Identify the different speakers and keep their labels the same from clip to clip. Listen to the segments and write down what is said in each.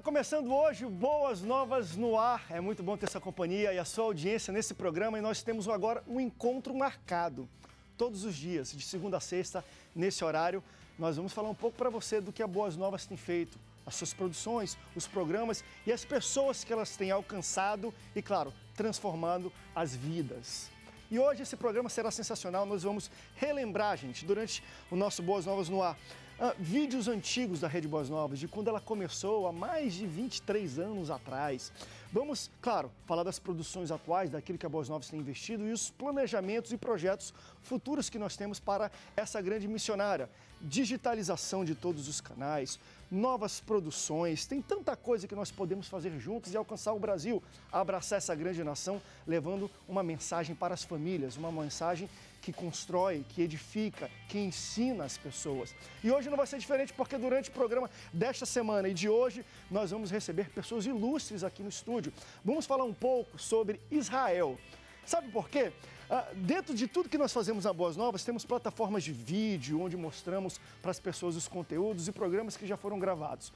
Speaker 1: Tá começando hoje Boas Novas no Ar. É muito bom ter essa companhia e a sua audiência nesse programa e nós temos agora um encontro marcado. Todos os dias, de segunda a sexta, nesse horário, nós vamos falar um pouco para você do que a Boas Novas tem feito, as suas produções, os programas e as pessoas que elas têm alcançado e, claro, transformando as vidas. E hoje esse programa será sensacional. Nós vamos relembrar, gente, durante o nosso Boas Novas no Ar, uh, vídeos antigos da Rede Boas Novas, de quando ela começou há mais de 23 anos atrás. Vamos, claro, falar das produções atuais, daquilo que a Boas Novas tem investido e os planejamentos e projetos futuros que nós temos para essa grande missionária. Digitalização de todos os canais, novas produções, tem tanta coisa que nós podemos fazer juntos e alcançar o Brasil, abraçar essa grande nação, levando uma mensagem para as famílias, uma mensagem que constrói, que edifica, que ensina as pessoas. E hoje não vai ser diferente porque durante o programa desta semana e de hoje nós vamos receber pessoas ilustres aqui no estúdio. Vamos falar um pouco sobre Israel. Sabe por quê? Ah, dentro de tudo que nós fazemos na Boas Novas, temos plataformas de vídeo onde mostramos para as pessoas os conteúdos e programas que já foram gravados.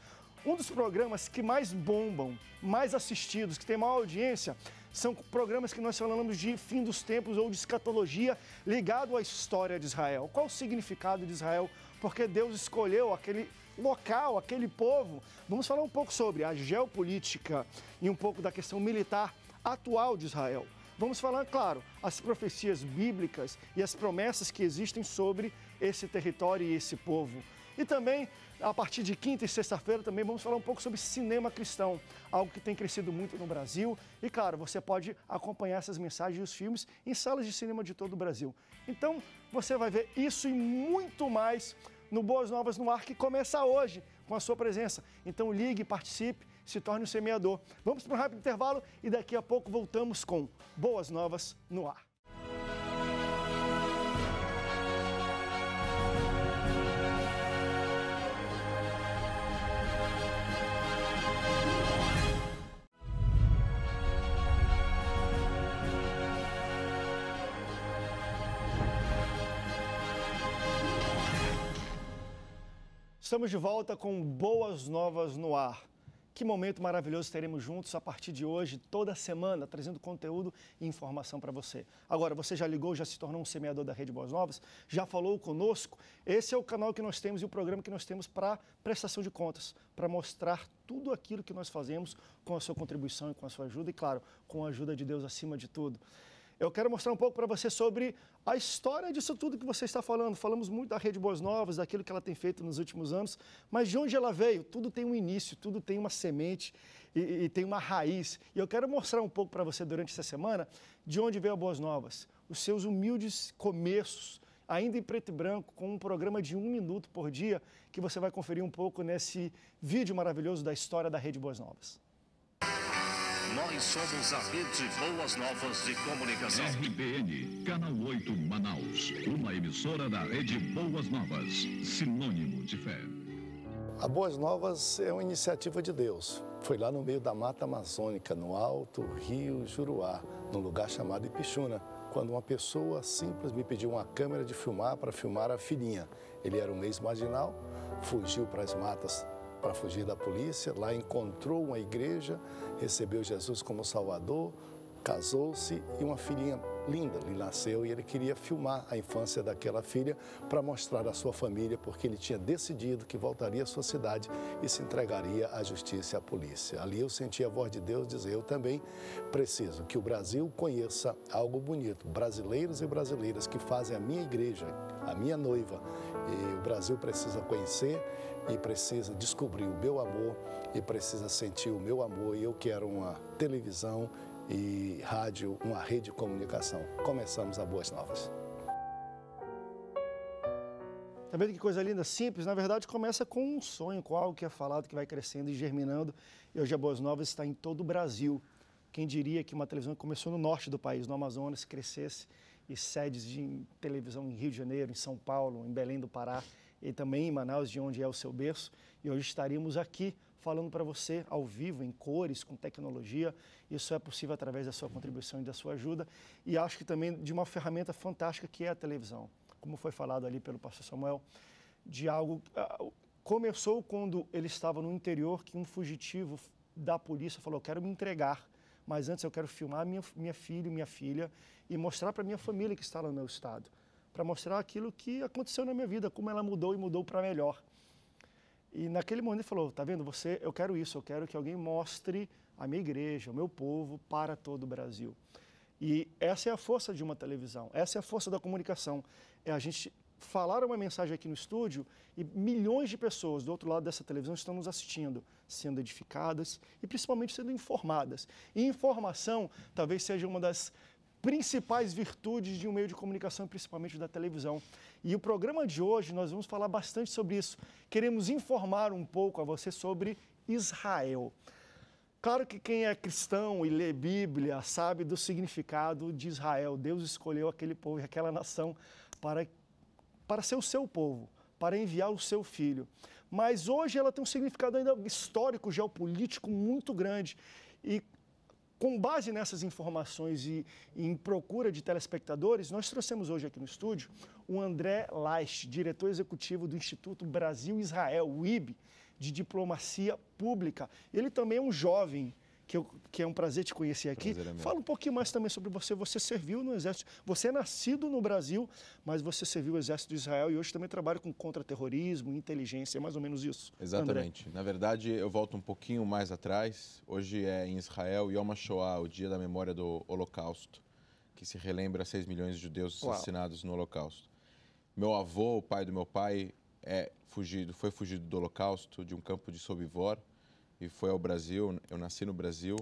Speaker 1: Um dos programas que mais bombam, mais assistidos, que tem maior audiência, são programas que nós falamos de fim dos tempos ou de escatologia ligado à história de Israel. Qual o significado de Israel? Porque Deus escolheu aquele local, aquele povo. Vamos falar um pouco sobre a geopolítica e um pouco da questão militar atual de Israel. Vamos falar, claro, as profecias bíblicas e as promessas que existem sobre esse território e esse povo. E também, a partir de quinta e sexta-feira, também vamos falar um pouco sobre cinema cristão, algo que tem crescido muito no Brasil. E, claro, você pode acompanhar essas mensagens e os filmes em salas de cinema de todo o Brasil. Então, você vai ver isso e muito mais no Boas Novas no Ar, que começa hoje com a sua presença. Então, ligue, participe se torne um semeador. Vamos para um rápido intervalo e daqui a pouco voltamos com boas novas no ar. Estamos de volta com boas novas no ar. Que momento maravilhoso teremos juntos a partir de hoje, toda semana, trazendo conteúdo e informação para você. Agora, você já ligou, já se tornou um semeador da Rede Boas Novas? Já falou conosco? Esse é o canal que nós temos e o programa que nós temos para prestação de contas, para mostrar tudo aquilo que nós fazemos com a sua contribuição e com a sua ajuda e, claro, com a ajuda de Deus acima de tudo eu quero mostrar um pouco para você sobre a história disso tudo que você está falando. Falamos muito da Rede Boas Novas, daquilo que ela tem feito nos últimos anos, mas de onde ela veio? Tudo tem um início, tudo tem uma semente e, e tem uma raiz. E eu quero mostrar um pouco para você durante essa semana de onde veio a Boas Novas, os seus humildes começos, ainda em preto e branco, com um programa de um minuto por dia, que você vai conferir um pouco nesse vídeo maravilhoso da história da Rede Boas Novas.
Speaker 2: Nós somos a Rede Boas Novas de Comunicação. RBN, Canal 8, Manaus. Uma emissora da Rede Boas Novas. Sinônimo de fé. A Boas Novas é uma iniciativa de Deus. Foi lá no meio da Mata Amazônica, no Alto Rio Juruá, num lugar chamado Ipixuna, quando uma pessoa simples me pediu uma câmera de filmar para filmar a filhinha. Ele era um ex-marginal, fugiu para as matas para fugir da polícia. Lá encontrou uma igreja, recebeu Jesus como Salvador, casou-se e uma filhinha linda lhe nasceu e ele queria filmar a infância daquela filha para mostrar à sua família, porque ele tinha decidido que voltaria à sua cidade e se entregaria à justiça e à polícia. Ali eu senti a voz de Deus dizer: Eu também preciso que o Brasil conheça algo bonito, brasileiros e brasileiras que fazem a minha igreja, a minha noiva. E o Brasil precisa conhecer e precisa descobrir o meu amor e precisa sentir o meu amor. E eu quero uma televisão e rádio, uma rede de comunicação. Começamos a Boas Novas. Tá vendo
Speaker 1: que coisa linda, simples? Na verdade, começa com um sonho, com algo que é falado, que vai crescendo e germinando. E hoje a Boas Novas está em todo o Brasil. Quem diria que uma televisão que começou no norte do país, no Amazonas, crescesse e sedes de televisão em Rio de Janeiro, em São Paulo, em Belém do Pará e também em Manaus, de onde é o seu berço. E hoje estaríamos aqui falando para você ao vivo, em cores, com tecnologia. Isso é possível através da sua contribuição e da sua ajuda. E acho que também de uma ferramenta fantástica que é a televisão. Como foi falado ali pelo pastor Samuel, de algo. Ah, começou quando ele estava no interior, que um fugitivo da polícia falou: quero me entregar mas antes eu quero filmar minha, minha filha, minha filha e mostrar para minha família que está lá no meu estado para mostrar aquilo que aconteceu na minha vida, como ela mudou e mudou para melhor. E naquele momento ele falou: "Tá vendo você? Eu quero isso. Eu quero que alguém mostre a minha igreja, o meu povo para todo o Brasil." E essa é a força de uma televisão. Essa é a força da comunicação. É a gente falar uma mensagem aqui no estúdio e milhões de pessoas do outro lado dessa televisão estão nos assistindo, sendo edificadas e principalmente sendo informadas. E informação talvez seja uma das principais virtudes de um meio de comunicação, principalmente da televisão. E o programa de hoje nós vamos falar bastante sobre isso. Queremos informar um pouco a você sobre Israel. Claro que quem é cristão e lê Bíblia sabe do significado de Israel. Deus escolheu aquele povo e aquela nação para, para ser o seu povo, para enviar o seu filho. Mas hoje ela tem um significado ainda histórico, geopolítico muito grande. E com base nessas informações e, e, em procura de telespectadores, nós trouxemos hoje aqui no estúdio o André Laich, diretor executivo do Instituto Brasil-Israel, o IB, de Diplomacia Pública. Ele também é um jovem que, eu, que é um prazer te conhecer aqui. Prazer, é Fala um pouquinho mais também sobre você. Você serviu no Exército, você é nascido no Brasil, mas você serviu o Exército de Israel e hoje também trabalha com contra-terrorismo, inteligência, é mais ou menos isso. Exatamente.
Speaker 3: André. Na verdade, eu volto um pouquinho mais atrás. Hoje é em Israel Yom HaShoah, o dia da memória do Holocausto, que se relembra 6 milhões de judeus assassinados Uau. no Holocausto. Meu avô, o pai do meu pai, é fugido, foi fugido do Holocausto, de um campo de Sobivor, que foi ao Brasil. Eu nasci no Brasil,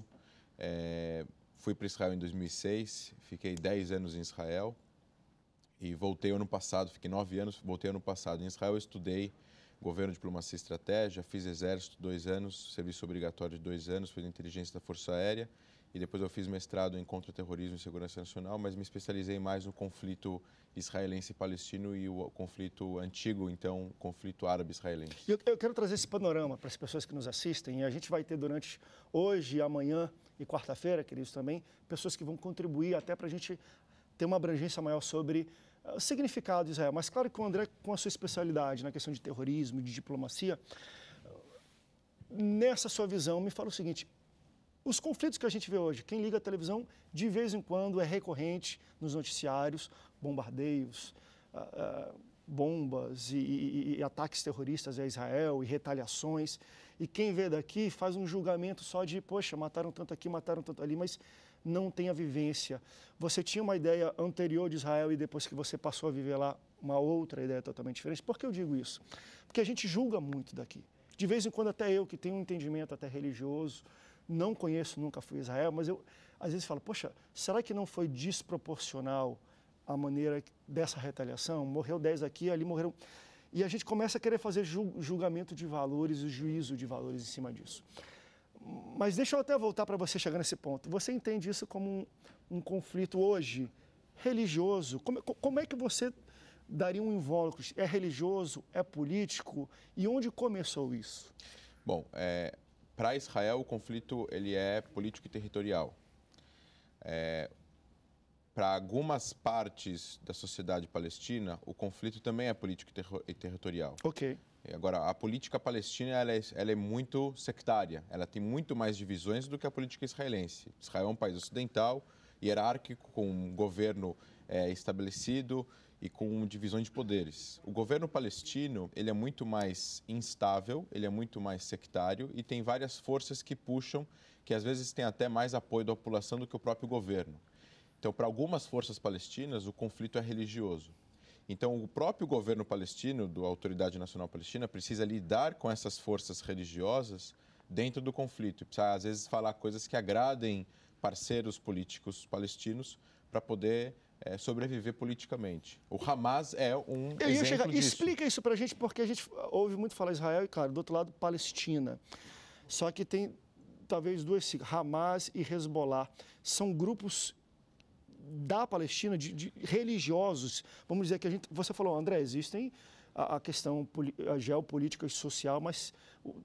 Speaker 3: é, fui para Israel em 2006, fiquei 10 anos em Israel e voltei ano passado, fiquei 9 anos, voltei ano passado. Em Israel eu estudei governo, diplomacia e estratégia, fiz exército dois anos, serviço obrigatório de dois anos, fiz inteligência da Força Aérea e depois eu fiz mestrado em contra-terrorismo e segurança nacional, mas me especializei mais no conflito israelense-palestino e o conflito antigo, então, conflito árabe-israelense.
Speaker 1: Eu, eu, quero trazer esse panorama para as pessoas que nos assistem, e a gente vai ter durante hoje, amanhã e quarta-feira, queridos também, pessoas que vão contribuir até para a gente ter uma abrangência maior sobre ah, o significado de Israel. Mas claro que o André, com a sua especialidade na questão de terrorismo, de diplomacia, nessa sua visão, me fala o seguinte, os conflitos que a gente vê hoje, quem liga a televisão de vez em quando é recorrente nos noticiários, bombardeios, uh, uh, bombas e, e, e, ataques terroristas a Israel e retaliações. E quem vê daqui faz um julgamento só de, poxa, mataram tanto aqui, mataram tanto ali, mas não tem a vivência. Você tinha uma ideia anterior de Israel e depois que você passou a viver lá, uma outra ideia totalmente diferente. Por que eu digo isso? Porque a gente julga muito daqui. De vez em quando, até eu, que tenho um entendimento até religioso, não conheço, nunca fui a Israel, mas eu às vezes falo, poxa, será que não foi desproporcional a maneira dessa retaliação? Morreu 10 aqui, ali morreram... E a gente começa a querer fazer julgamento de valores e juízo de valores em cima disso. Mas deixa eu até voltar para você chegar nesse ponto. Você entende isso como um, um conflito hoje religioso? Como, como, é que você daria um invólucro? É religioso? É político? E onde começou isso?
Speaker 3: Bom, é, para Israel o conflito ele é político e territorial. É, para algumas partes da sociedade palestina, o conflito também é político e territorial. Ok. Agora, a política palestina ela é, ela é, muito sectária, ela tem muito mais divisões do que a política israelense. Israel é um país ocidental, hierárquico, com um governo é, estabelecido e com divisões de poderes. O governo palestino ele é muito mais instável, ele é muito mais sectário e tem várias forças que puxam, que às vezes tem até mais apoio da população do que o próprio governo. Então, para algumas forças palestinas, o conflito é religioso. Então, o próprio governo palestino, da Autoridade Nacional Palestina, precisa lidar com essas forças religiosas dentro do conflito. Precisa, às vezes, falar coisas que agradem parceiros políticos palestinos para poder é, sobreviver politicamente. O Hamas é um Eu ia chegar, disso.
Speaker 1: Explica isso para a gente, porque a gente ouve muito falar Israel e, claro, do outro lado, Palestina. Só que tem talvez duas siglas, Hamas e Hezbollah. São grupos da Palestina, de, de, religiosos, vamos dizer que a gente, você falou, André, existem a, questão a geopolítica e social, mas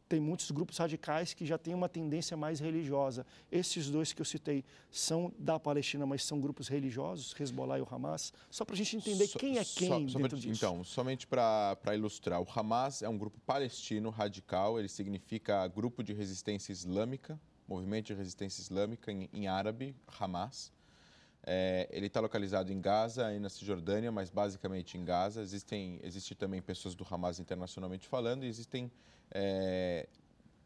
Speaker 1: tem muitos grupos radicais que já têm uma tendência mais religiosa. Esses dois que eu citei são da Palestina, mas são grupos religiosos, Hezbollah e o Hamas, só para a gente entender so, quem é quem so, dentro somente,
Speaker 3: disso. Então, somente para ilustrar, o Hamas é um grupo palestino radical, ele significa Grupo de Resistência Islâmica, Movimento de Resistência Islâmica em, em árabe, Hamas. É, ele está localizado em Gaza e na Cisjordânia, mas basicamente em Gaza. Existem, existe também pessoas do Hamas internacionalmente falando e existem é,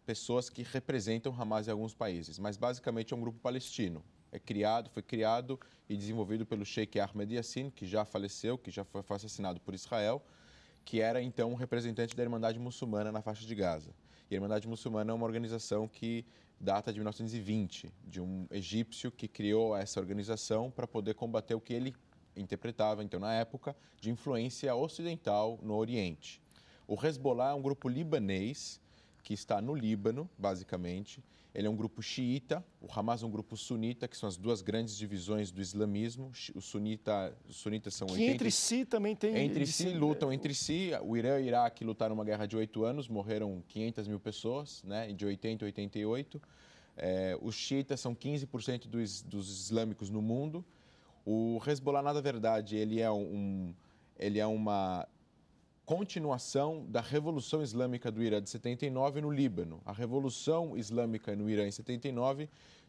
Speaker 3: pessoas que representam Hamas em alguns países. Mas basicamente é um grupo palestino. É criado, foi criado e desenvolvido pelo Sheikh Ahmed Yassin, que já faleceu, que já foi assassinado por Israel, que era então um representante da Irmandade Muçulmana na faixa de Gaza. E a Irmandade Muçulmana é uma organização que data de 1920, de um egípcio que criou essa organização para poder combater o que ele interpretava, então, na época, de influência ocidental no Oriente. O Hezbollah é um grupo libanês que está no Líbano, basicamente. Ele é um grupo xiita, o Hamas é um grupo sunita, que são as duas grandes divisões do islamismo. O sunita, os sunitas são... Que 80... entre si
Speaker 1: também tem... Entre si lutam,
Speaker 3: entre si. O Irã e o Iraque lutaram uma guerra de oito anos, morreram 500 mil pessoas, né, de 80 a 88. É, os xiitas são 15% dos, dos islâmicos no mundo. O Hezbollah, na verdade, ele é um ele é uma continuação da Revolução Islâmica do Irã de 79 no Líbano. A Revolução Islâmica no Irã em 79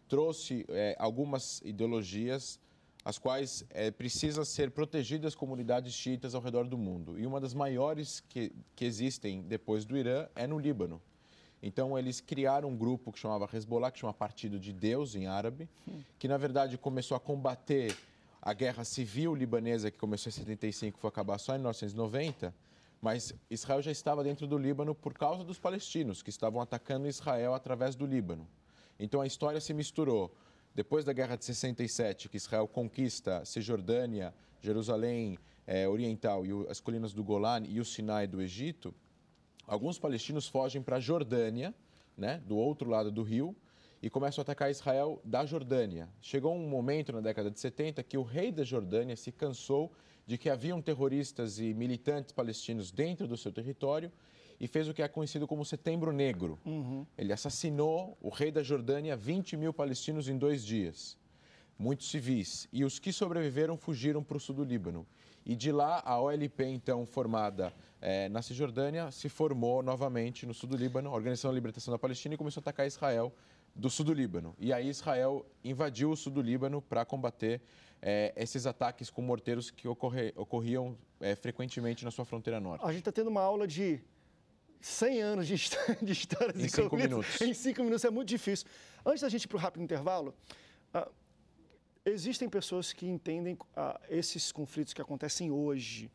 Speaker 3: trouxe é, algumas ideologias as quais é, precisa ser protegidas comunidades xiitas ao redor do mundo. E uma das maiores que, que existem depois do Irã é no Líbano. Então, eles criaram um grupo que chamava Hezbollah, que chama Partido de Deus, em árabe, que, na verdade, começou a combater a guerra civil libanesa, que começou em 75 e foi acabar só em 1990, mas Israel já estava dentro do Líbano por causa dos palestinos que estavam atacando Israel através do Líbano. Então a história se misturou. Depois da Guerra de 67, que Israel conquista Cisjordânia, Jerusalém eh, Oriental e o, as colinas do Golã e o Sinai do Egito, alguns palestinos fogem para a Jordânia, né, do outro lado do rio, e começam a atacar Israel da Jordânia. Chegou um momento na década de 70 que o rei da Jordânia se cansou de que haviam terroristas e militantes palestinos dentro do seu território e fez o que é conhecido como Setembro Negro. Uhum. Ele assassinou o rei da Jordânia 20 mil palestinos em dois dias, muitos civis. E os que sobreviveram fugiram para o sul do Líbano. E de lá, a OLP, então formada é, na Cisjordânia, se formou novamente no sul do Líbano, a Organização da Libertação da Palestina, e começou a atacar Israel do sul do Líbano. E aí Israel invadiu o sul do Líbano para combater é, esses ataques com morteiros que ocorre, ocorriam é, frequentemente na sua fronteira norte?
Speaker 1: A gente está tendo uma aula de 100 anos de história, de história em 5 cinco minutos. Em 5 minutos é muito difícil. Antes da gente ir para o rápido intervalo, ah, existem pessoas que entendem ah, esses conflitos que acontecem hoje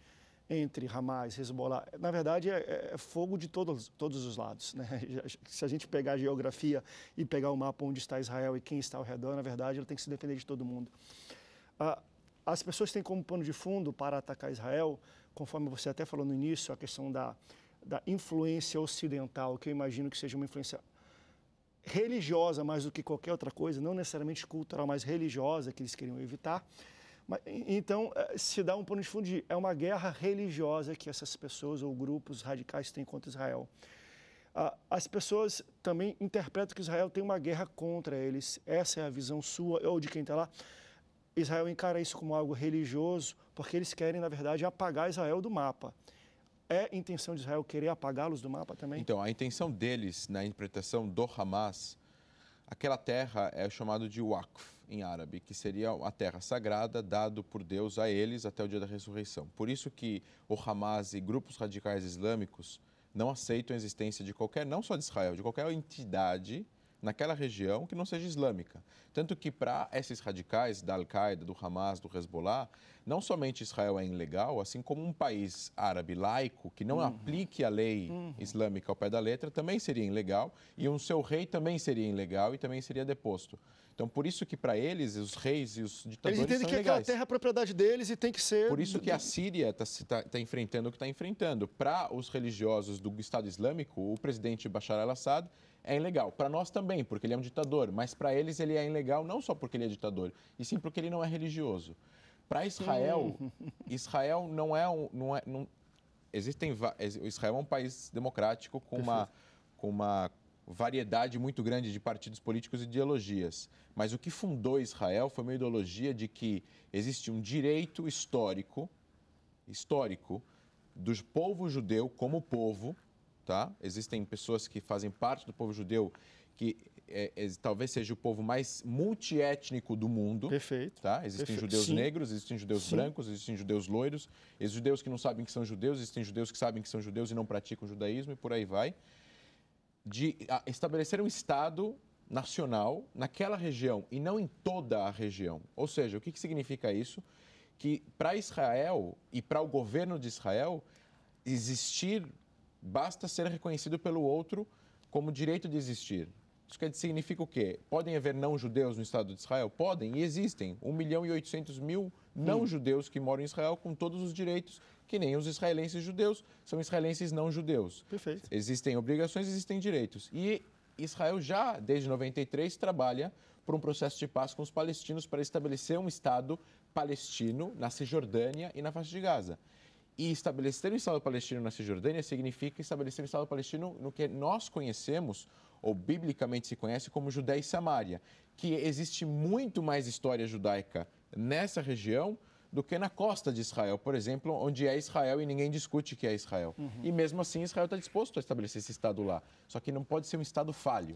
Speaker 1: entre Hamas, Hezbollah, na verdade é, é, é fogo de todos, todos os lados. Né? Se a gente pegar a geografia e pegar o mapa onde está Israel e quem está ao redor, na verdade ele tem que se defender de todo mundo. Ah, as pessoas têm como pano de fundo para atacar Israel, conforme você até falou no início, a questão da, da influência ocidental, que eu imagino que seja uma influência religiosa mais do que qualquer outra coisa, não necessariamente cultural, mas religiosa, que eles queriam evitar. Então, eh, se dá um pano de fundo de, é uma guerra religiosa que essas pessoas ou grupos radicais têm contra Israel. Ah, as pessoas também interpretam que Israel tem uma guerra contra eles. Essa é a visão sua ou de quem está lá. Israel encara isso como algo religioso, porque eles querem, na verdade, apagar Israel do mapa. É intenção de Israel querer apagá-los do mapa também?
Speaker 3: Então, a intenção deles, na interpretação do Hamas, aquela terra é chamada de Waqf em árabe, que seria a terra sagrada dado por Deus a eles até o dia da ressurreição. Por isso que o Hamas e grupos radicais islâmicos não aceitam a existência de qualquer, não só de Israel, de qualquer entidade naquela região que não seja islâmica. Tanto que para esses radicais da Al-Qaeda, do Hamas, do Hezbollah, não somente Israel é ilegal, assim como um país árabe laico que não uhum. aplique a lei uhum. islâmica ao pé da letra também seria ilegal e um seu rei também seria ilegal e também seria deposto. Então, por isso que para eles, os reis e os ditadores. Eles entendem que é legais. aquela terra
Speaker 1: é propriedade deles e tem que ser. Por isso que a
Speaker 3: Síria está tá, tá enfrentando o que está enfrentando. Para os religiosos do Estado Islâmico, o presidente Bashar al-Assad é ilegal. Para nós também, porque ele é um ditador, mas para eles ele é ilegal não só porque ele é ditador, e sim porque ele não é religioso. Para Israel, Israel não é um. Não é, não, existem, Israel é um país democrático com uma, com uma variedade muito grande de partidos políticos e ideologias. Mas o que fundou Israel foi uma ideologia de que existe um direito histórico, histórico, do povo judeu como povo, tá? Existem pessoas que fazem parte do povo judeu que é, é, talvez seja o povo mais multiétnico do mundo. Perfeito. Tá? Existem Perfeito. judeus Sim. negros, existem judeus Sim. brancos, existem judeus loiros, existem judeus que não sabem que são judeus, existem judeus que sabem que são judeus e não praticam o judaísmo e por aí vai. De a, estabelecer um Estado nacional naquela região e não em toda a região. Ou seja, o que, que significa isso? Que para Israel e para o governo de Israel, existir basta ser reconhecido pelo outro como direito de existir. Isso quer dizer, significa o quê? Podem haver não-judeus no Estado de Israel? Podem e existem. 1 milhão e 800 mil não-judeus que moram em Israel com todos os direitos que nem os israelenses judeus são israelenses não-judeus. Perfeito. Existem obrigações, existem direitos. E Israel já, desde 93, trabalha por um processo de paz com os palestinos para estabelecer um Estado palestino na Cisjordânia e na faixa de Gaza. E estabelecer um Estado palestino na Cisjordânia significa estabelecer um Estado palestino no que nós conhecemos, ou biblicamente se conhece, como Judéia e Samaria, que existe muito mais história judaica nessa região do que na costa de Israel, por exemplo, onde é Israel e ninguém discute que é Israel. Uhum. E mesmo assim, Israel está disposto a estabelecer esse Estado lá. Só que não pode ser um Estado falho.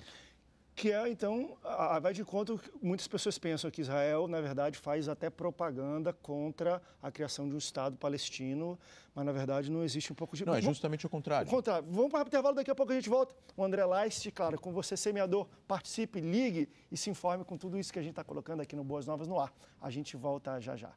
Speaker 3: Que é, então, a, a, vai de conta que muitas pessoas pensam que Israel,
Speaker 1: na verdade, faz até propaganda contra a criação de um Estado palestino, mas na verdade não existe um pouco de. Não, é justamente o contrário. O contrário. Vamos para o intervalo, daqui a pouco a gente volta. O André Leist, claro, com você, semeador, participe, ligue e se informe com tudo isso que a gente está colocando aqui no Boas Novas no ar. A gente volta já já.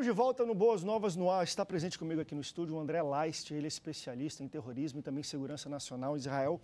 Speaker 1: Estamos de volta no Boas Novas no Ar. Está presente comigo aqui no estúdio o André Leist, ele é especialista em terrorismo e também segurança nacional em Israel.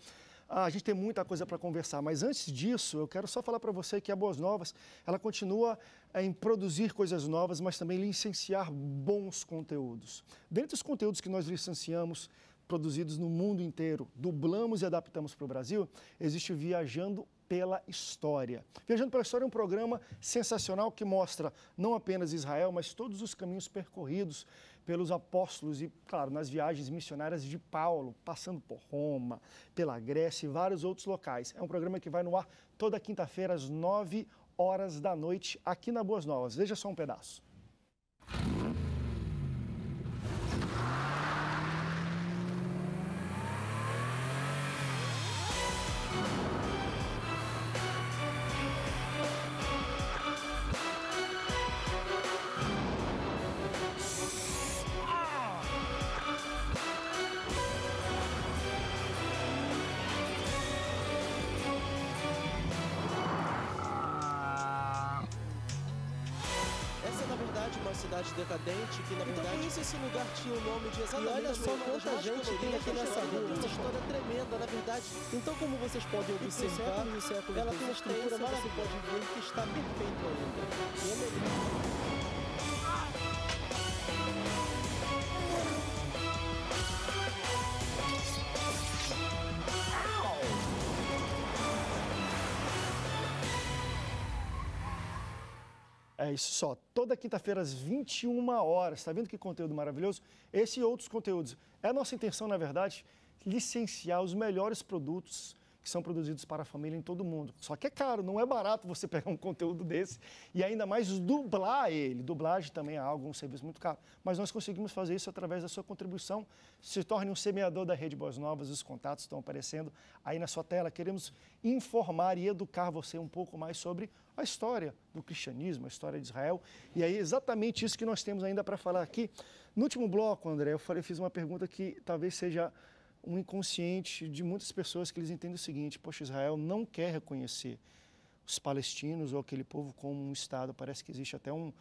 Speaker 1: Ah, a gente tem muita coisa para conversar, mas antes disso, eu quero só falar para você que a Boas Novas, ela continua eh, em produzir coisas novas, mas também licenciar bons conteúdos. Dentre os conteúdos que nós licenciamos, produzidos no mundo inteiro, dublamos e adaptamos para o Brasil, existe Viajando pela História. Viajando pela História é um programa sensacional que mostra não apenas Israel, mas todos os caminhos percorridos pelos apóstolos e, claro, nas viagens missionárias de Paulo, passando por Roma, pela Grécia e vários outros locais. É um programa que vai no ar toda quinta-feira às 9 horas da noite aqui na Boas Novas. Veja só um pedaço.
Speaker 3: cidade decadente, que na então, verdade... Então esse lugar tinha o nome de exatamente... E olha só quanta gente tem aqui nessa rua, essa história tremenda, na verdade. Então como vocês podem observar, ela tem uma estrutura maravilhosa que está perfeito ainda. E é melhor.
Speaker 1: É isso só. Toda quinta-feira, às 21 horas. Está vendo que conteúdo maravilhoso? Esse e outros conteúdos. É nossa intenção, na verdade, licenciar os melhores produtos que são produzidos para a família em todo o mundo. Só que é caro, não é barato você pegar um conteúdo desse e ainda mais dublar ele. Dublagem também é algo, um serviço muito caro. Mas nós conseguimos fazer isso através da sua contribuição. Se torne um semeador da Rede Boas Novas, os contatos estão aparecendo aí na sua tela. Queremos informar e educar você um pouco mais sobre a história do cristianismo, a história de Israel. E aí, é exatamente isso que nós temos ainda para falar aqui. No último bloco, André, eu falei, fiz uma pergunta que talvez seja um inconsciente de muitas pessoas que eles entendem o seguinte: poxa, Israel não quer reconhecer os palestinos ou aquele povo como um Estado. Parece que existe até um,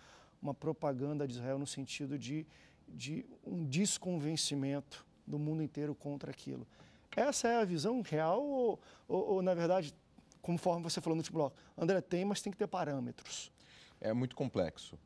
Speaker 1: uma propaganda de Israel no sentido de, de um desconvencimento do mundo inteiro contra aquilo. Essa é a visão real ou, ou, ou na verdade, conforme você falou no último bloco, André tem, mas tem que ter parâmetros?
Speaker 3: É muito complexo.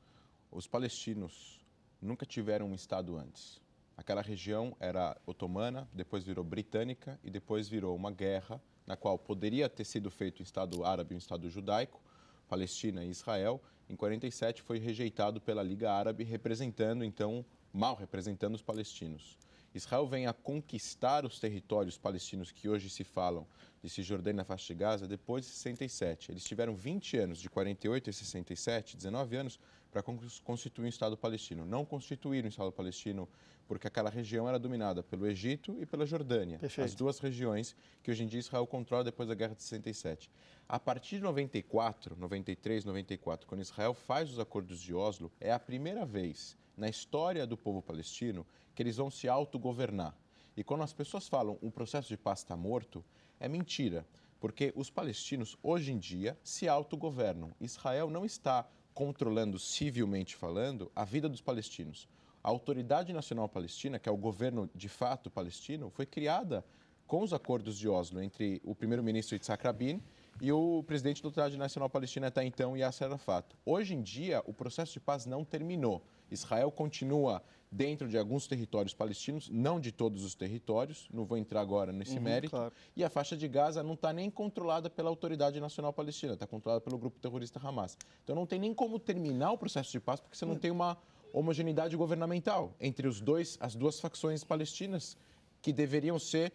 Speaker 3: Os palestinos nunca tiveram um Estado antes. Aquela região era otomana, depois virou britânica e depois virou uma guerra na qual poderia ter sido feito um Estado árabe e um Estado judaico, Palestina e Israel. Em 47 foi rejeitado pela Liga Árabe, representando então mal representando os palestinos. Israel vem a conquistar os territórios palestinos que hoje se falam de Cisjordânia, Faixa de Gaza, depois de 67. Eles tiveram 20 anos, de 48 a 67, 19 anos, para constituir um Estado palestino. Não constituíram um Estado palestino porque aquela região era dominada pelo Egito e pela Jordânia, Perfeito. as duas regiões que hoje em dia Israel controla depois da Guerra de 67. A partir de 94, 93, 94, quando Israel faz os acordos de Oslo, é a primeira vez na história do povo palestino que eles vão se autogovernar. E quando as pessoas falam um processo de paz está morto, é mentira, porque os palestinos hoje em dia se autogovernam. Israel não está controlando, civilmente falando, a vida dos palestinos. A Autoridade Nacional Palestina, que é o governo de fato palestino, foi criada com os acordos de Oslo entre o primeiro-ministro Yitzhak Rabin e o presidente da Autoridade Nacional Palestina até então, Yasser Arafat. Hoje em dia, o processo de paz não terminou. Israel continua dentro de alguns territórios palestinos, não de todos os territórios, não vou entrar agora nesse uhum, mérito. Claro. E a faixa de Gaza não está nem controlada pela Autoridade Nacional Palestina, está controlada pelo grupo terrorista Hamas. Então não tem nem como terminar o processo de paz porque você não hum. tem uma homogeneidade governamental entre os dois, as duas facções palestinas que deveriam ser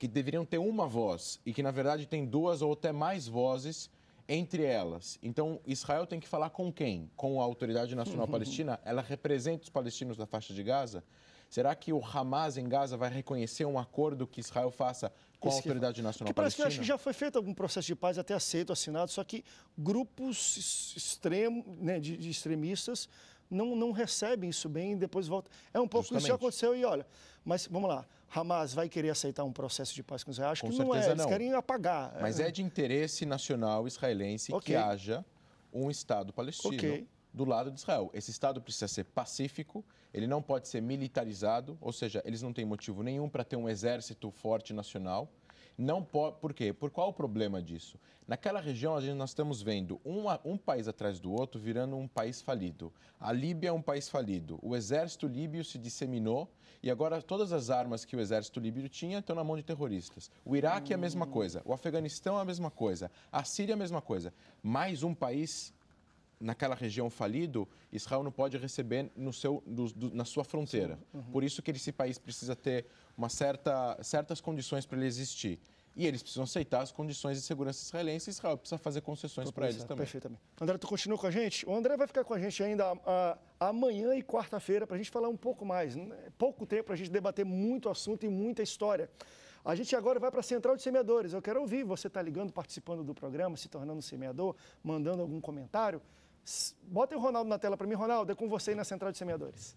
Speaker 3: que deveriam ter uma voz e que na verdade tem duas ou até mais vozes entre elas. Então, Israel tem que falar com quem? Com a Autoridade Nacional uhum. Palestina? Ela representa os palestinos da faixa de Gaza? Será que o Hamas em Gaza vai reconhecer um acordo que Israel faça com a Autoridade Nacional que Palestina? Parece que já
Speaker 1: foi feito algum processo de paz até aceito, assinado, só que grupos extremo, né, de, de, extremistas não, não recebem isso bem e depois voltam. É um pouco Justamente. isso que aconteceu e olha, mas vamos lá. Hamas vai querer aceitar um processo de paz com Israel? Acho com que não é, eles não. querem apagar. Mas é. é de
Speaker 3: interesse nacional israelense okay. que haja um Estado palestino okay. do lado de Israel. Esse Estado precisa ser pacífico, ele não pode ser militarizado, ou seja, eles não têm motivo nenhum para ter um exército forte nacional não pode. Por quê? Por qual o problema disso? Naquela região, a gente, nós estamos vendo um, um país atrás do outro virando um país falido. A Líbia é um país falido. O exército líbio se disseminou e agora todas as armas que o exército líbio tinha estão na mão de terroristas. O Iraque é a mesma hum. coisa. O Afeganistão é a mesma coisa. A Síria é a mesma coisa. Mais um país naquela região falido, Israel não pode receber no seu, do, do, na sua fronteira. Uhum. Por isso que esse país precisa ter uma certa, certas condições para ele existir. E eles precisam aceitar as condições de segurança israelense e Israel precisa fazer concessões para eles também. Perfeitamente. André, tu
Speaker 1: continua com a gente? O André vai ficar com a gente ainda ah, amanhã e quarta-feira para a gente falar um pouco mais. Né? Pouco tempo para a gente debater muito assunto e muita história. A gente agora vai para a Central de Semeadores. Eu quero ouvir você está ligando, participando do programa, se tornando semeador, mandando algum comentário. Bota o Ronaldo na tela para mim. Ronaldo, é com você aí na Central de Semeadores.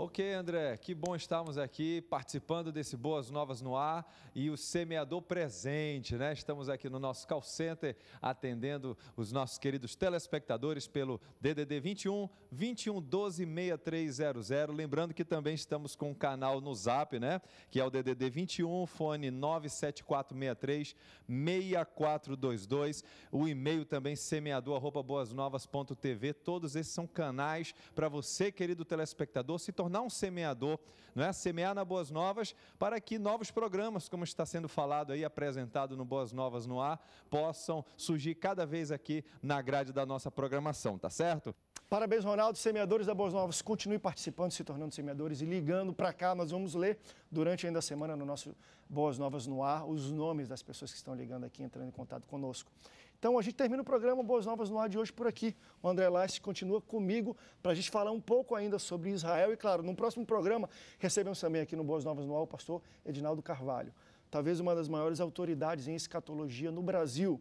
Speaker 3: Ok, André, que bom estarmos aqui participando desse Boas Novas no Ar e o semeador presente, né? Estamos aqui no nosso call center atendendo os nossos queridos telespectadores pelo DDD 21 21 12 6300. Lembrando que também estamos com um canal no Zap, né? Que é o DDD 21 fone 97463 6422. O e-mail também semeador@boasnovas.tv. Todos esses são canais para você, querido telespectador, se tornar tornar um semeador, não é? Semear na Boas Novas para que novos programas, como está sendo falado aí, apresentado no Boas Novas no ar, possam surgir cada vez aqui na grade da nossa programação, tá certo?
Speaker 1: Parabéns, Ronaldo. Semeadores da Boas Novas, continue participando, se tornando semeadores e ligando para cá. Nós vamos ler durante ainda a semana no nosso Boas Novas no Ar os nomes das pessoas que estão ligando aqui, entrando em contato conosco. Então a gente termina o programa Boas Novas no ar de hoje por aqui. O André Last continua comigo para a gente falar um pouco ainda sobre Israel. E claro, no próximo programa recebemos também aqui no Boas Novas no ar o pastor Edinaldo Carvalho, talvez uma das maiores autoridades em escatologia no Brasil.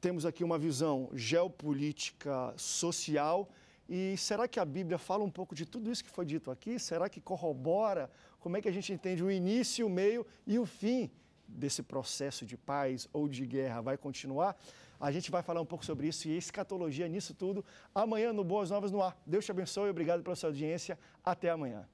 Speaker 1: Temos aqui uma visão geopolítica, social. E será que a Bíblia fala um pouco de tudo isso que foi dito aqui? Será que corrobora? Como é que a gente entende o início, o meio e o fim desse processo de paz ou de guerra? Vai continuar? A gente vai falar um pouco sobre isso e escatologia nisso tudo amanhã no Boas Novas no Ar. Deus te abençoe, obrigado pela sua audiência. Até amanhã.